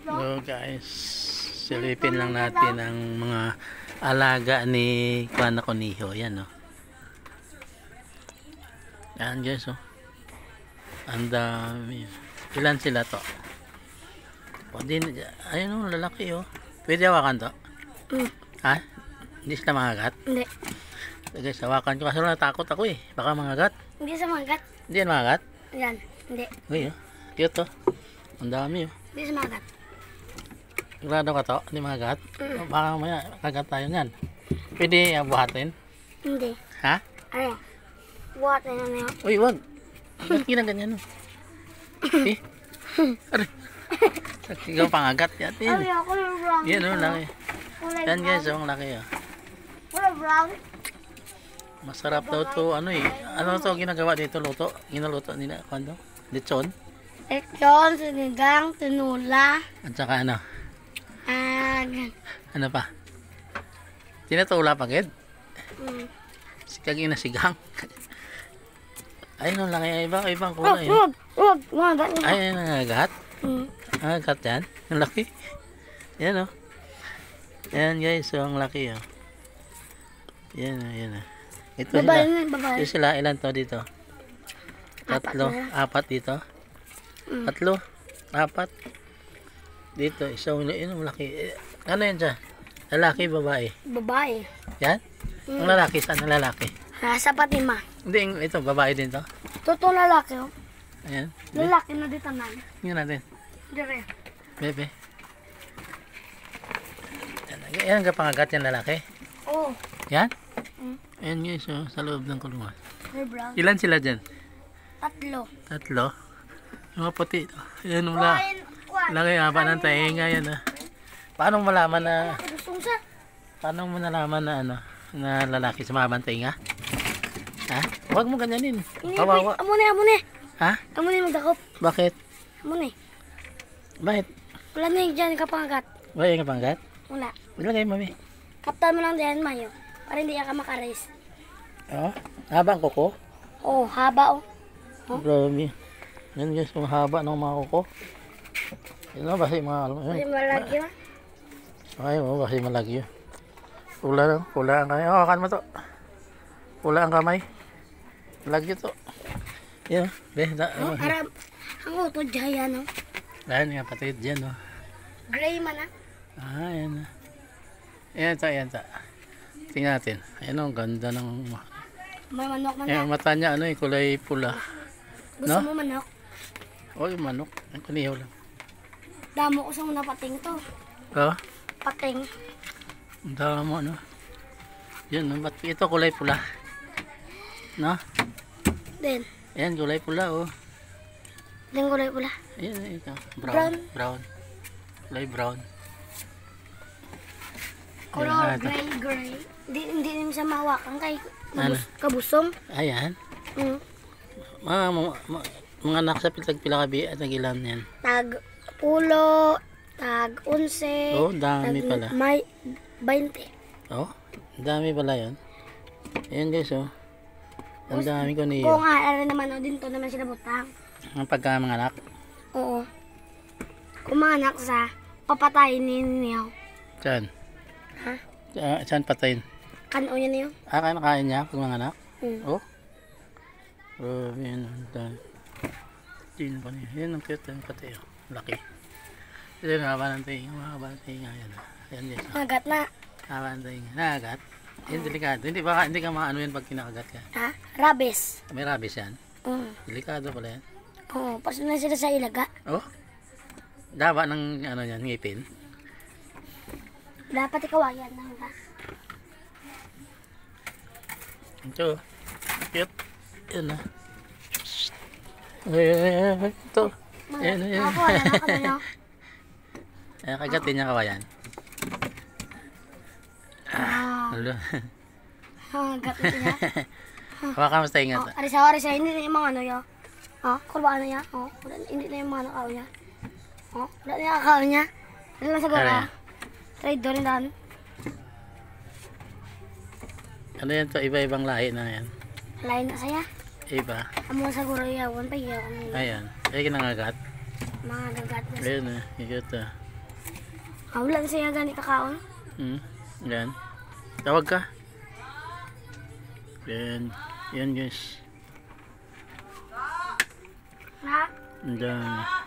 So guys, silipin lang natin ang mga alaga ni Kuana Koniho. Yan o. Oh. Yan guys o. Oh. Ang dami. Ilan sila to? Pwede, ayun o, oh, lalaki o. Oh. Pwede hawakan to? Mm. Ha? Hindi sila makagat? Hindi. So eh, guys, hawakan ko. Kaso natakot ako eh. Baka makagat. Hindi sa makagat. Hindi yan makagat? Yan. Hindi. Uy o. Oh. Cute o. Oh. Ang dami o. Oh. Hindi sumagat. Sigurado ka to? Hindi magagat? Mm. Baka mamaya kagat tayo niyan. Pwede uh, buhatin? Hindi. Ha? Ay, buhatin na niya. Uy, wag. Hindi ginaganyan no? Eh? Aray. Ikaw pangagat yan. Ay, ako yung brown. Yan, oh, laki. Yan guys, yung laki oh. brown. Masarap daw to. Ano eh? Ano to ginagawa dito? Luto? Ginaluto nila? Kano? Lechon? Lechon, sinigang, tinula. At saka ano? Ag... Ano pa? Tinatula pa, Ged? Mm. Sikag yung nasigang. Ayun lang, ay iba, ibang kulay. Wag, wag, wag, wag. Ayun ang agat. Mm. Ang agat yan. Ang laki. Yan o. Oh. Yan guys, so oh, ang laki o. Oh. Yan o, oh, yan o. Oh. Ito babae, sila. Babae. Ito sila, ilan to dito? Tatlo, apat, apat dito. Mm. Tatlo, apat. Dito, isa uli, yun, laki. Eh, ano yan siya? Lalaki, babae? Babae. Yan? Mm. Ang lalaki, saan ang lalaki? Nasa Fatima. Hindi, ito, babae din to. Totoo lalaki, oh. Ayan. Lalaki na dito na. Ngayon natin. Dire. Bebe. Ayan ang pangagat yan lalaki? Oo. Oh. Yan? Mm. Ayan guys, so, oh, sa loob ng kulungan. Ilan sila dyan? Tatlo. Tatlo? Mga puti. Yan wala. Lagay haba ng tainga yan ah. Paano malaman na Paano mo nalaman na ano na lalaki sa mabang tainga? Ha? Huwag mo ganyanin. Kawawa. Amune, amune. Ha? Amune magdakop. Bakit? Amune. Eh. Bakit? Wala na yung eh, dyan kapangat. Wala yung kapangat? Wala. Wala kayo, mami. Kaptan mo lang dyan, Mayo. Para hindi ka makares. Oo? Oh, haba ang kuko? Oo, oh, haba oh. Huh? Grabe. Yan guys, ang haba ng mga kuko. Yan o, basi mga alam. Basi malagyo. Okay, mo, basi malagyo. Pula lang, pula ang kamay. Oh, kan mo to. Pula ang kamay. Malagyo to. Yan, beh. da. Oh, ano? arab. Ang uto jaya no. Oh. Ayan nga, patid dyan oh. Gray man ah. Ah, yan. Ah. Ayan ta, ayan ta. Tingnan natin. Ayan oh, ang ganda ng... May manok man. Ayan, mata niya, ano, eh, kulay pula. Gusto no? mo manok? O, yung manok. Ang kanihaw lang. Damo ko sa muna pating to. Ha? Pating. Damo, ano? Yan, ba't ito kulay pula? No? Then. Ayan, kulay pula, oh. Then kulay pula. Ayan, ito. Brown. Brown. brown. Kulay brown. Color gray, gray. Hindi, hindi naman siya mahawakan kay ano? kabus, ano? kabusong. Ayan. Ah, mm. Ma, ma, ma, mga anak sa pitag pila kabi at nagilan yan? Tag pulo, tag unse. Oh, dami tag, pala. May 20. Oh, dami pala yon. Ayun guys oh. Ang dami ko niyo. Kung aara naman oh, dito naman sila butang. Ang pagka mga anak? Oo. Kung mga anak sa papatayin ninyo. Saan? Ha? Uh, saan patayin? Kano niya niyo. Ah, kano kain niya pag mga anak? Mm. Oh. Grabe, oh, ano, dami. Tin pa niya. Yan ang cute ng pati. Oh. Laki. Ito yung haba ng tinga. Mahaba ng tinga. Oh. Yan. Yan din. Oh. Nagat na. Haba ng tinga. Nagat. Yan delikado. Hindi baka hindi ka maano yan pag kinakagat ka. Ha? Rabis. May rabis yan? Mm. Delikado pala yan. Oo. Oh, Paso na sila sa ilaga. Oh? Daba ng ano yan, ngipin. Dapat ikaw yan ng ba? Ito. Cute. Yan na. Eh, ito. Ayan, ayan. Ayan, kagatin niya kawayan. Ah, ulo. Kagatin niya. Hawakan mo sa ingat. Oh, arisa, arisa, hindi na yung mga ano yun. Oh, kurbaan na Oh, hindi na yung mga ano kao niya. Oh, wala na yung kao niya. Ano lang sa gora? Trade Iba-ibang lahi na yan. Lahi Iba. Amo siguro yawan pa yawan. Ayan. Ay kinangagat. Mga gagat. Ayan na. Eh. Igat ah. Kaulan ah, siya gani kakaon. Hmm. Yan. Tawag ka. Yan. Yan guys. Na. Ang dami.